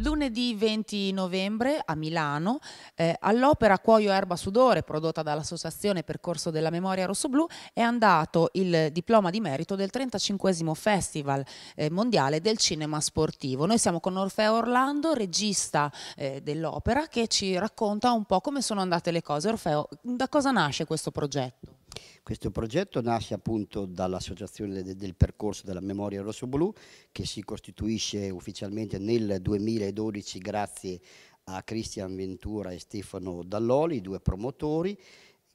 Lunedì 20 novembre a Milano, eh, all'opera Cuoio Erba Sudore, prodotta dall'Associazione Percorso della Memoria Rossoblu, è andato il diploma di merito del 35 Festival eh, Mondiale del Cinema Sportivo. Noi siamo con Orfeo Orlando, regista eh, dell'opera, che ci racconta un po' come sono andate le cose. Orfeo, da cosa nasce questo progetto? Questo progetto nasce appunto dall'Associazione del Percorso della Memoria Rosso-Blu che si costituisce ufficialmente nel 2012 grazie a Cristian Ventura e Stefano Dalloli, due promotori,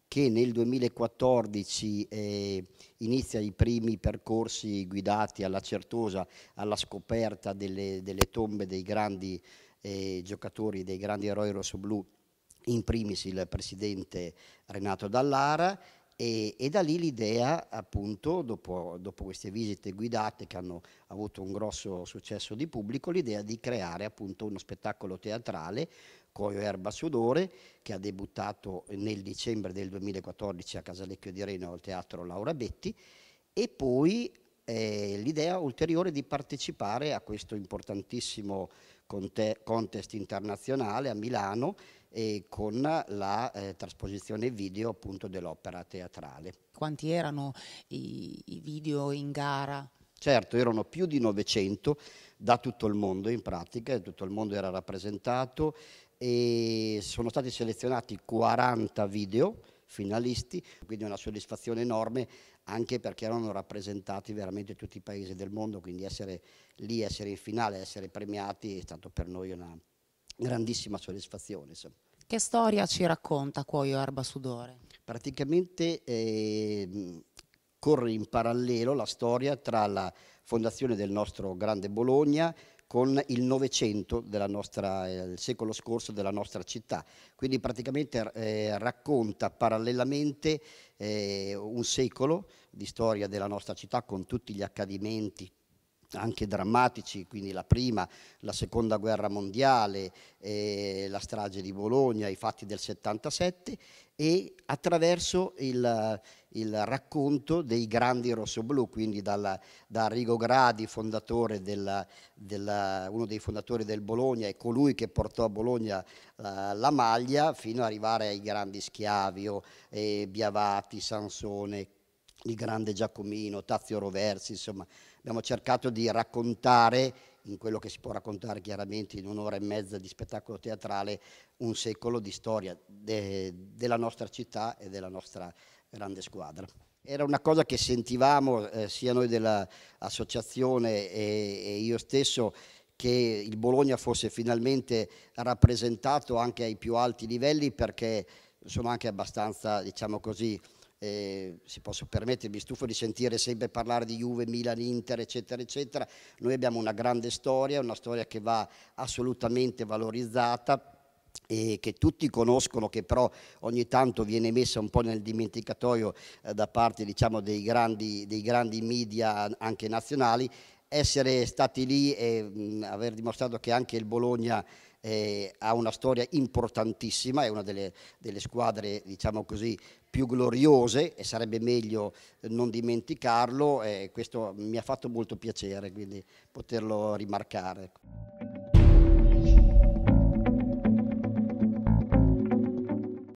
che nel 2014 eh, inizia i primi percorsi guidati alla Certosa, alla scoperta delle, delle tombe dei grandi eh, giocatori, dei grandi eroi rossoblù, in primis il presidente Renato Dallara, e, e, da lì l'idea, appunto, dopo, dopo, queste visite guidate che hanno avuto un grosso successo di pubblico, l'idea di creare appunto uno spettacolo teatrale Coio Erba Sudore, che ha debuttato nel dicembre del 2014 a Casalecchio di Reno al Teatro Laura Betti, e poi eh, l'idea ulteriore di partecipare a questo importantissimo contest internazionale a Milano e con la eh, trasposizione video appunto dell'opera teatrale. Quanti erano i, i video in gara? Certo, erano più di 900 da tutto il mondo in pratica, tutto il mondo era rappresentato e sono stati selezionati 40 video finalisti, quindi una soddisfazione enorme anche perché erano rappresentati veramente tutti i paesi del mondo, quindi essere lì, essere in finale, essere premiati è stato per noi una grandissima soddisfazione. Insomma. Che storia ci racconta Cuoio Erba Sudore? Praticamente eh, corre in parallelo la storia tra la fondazione del nostro grande Bologna con il Novecento del eh, secolo scorso della nostra città. Quindi praticamente eh, racconta parallelamente eh, un secolo di storia della nostra città con tutti gli accadimenti, anche drammatici, quindi la prima, la seconda guerra mondiale, eh, la strage di Bologna, i fatti del 77 e attraverso il, il racconto dei grandi rossoblù, quindi dalla, da Arrigo Gradi, della, della, uno dei fondatori del Bologna e colui che portò a Bologna la, eh, la maglia, fino ad arrivare ai grandi schiavi, eh, Biavati, Sansone, il grande Giacomino, Tazio Roversi, insomma abbiamo cercato di raccontare, in quello che si può raccontare chiaramente in un'ora e mezza di spettacolo teatrale, un secolo di storia de della nostra città e della nostra grande squadra. Era una cosa che sentivamo eh, sia noi dell'associazione e, e io stesso che il Bologna fosse finalmente rappresentato anche ai più alti livelli perché sono anche abbastanza, diciamo così, eh, si posso permettermi, stufo di sentire sempre parlare di Juve, Milan, Inter, eccetera, eccetera. Noi abbiamo una grande storia, una storia che va assolutamente valorizzata e che tutti conoscono, che però ogni tanto viene messa un po' nel dimenticatoio eh, da parte diciamo, dei, grandi, dei grandi media anche nazionali, essere stati lì e mh, mm, aver dimostrato che anche il Bologna eh, ha una storia importantissima, è una delle, delle squadre diciamo così, più gloriose e sarebbe meglio non dimenticarlo e questo mi ha fatto molto piacere quindi poterlo rimarcare. Ecco.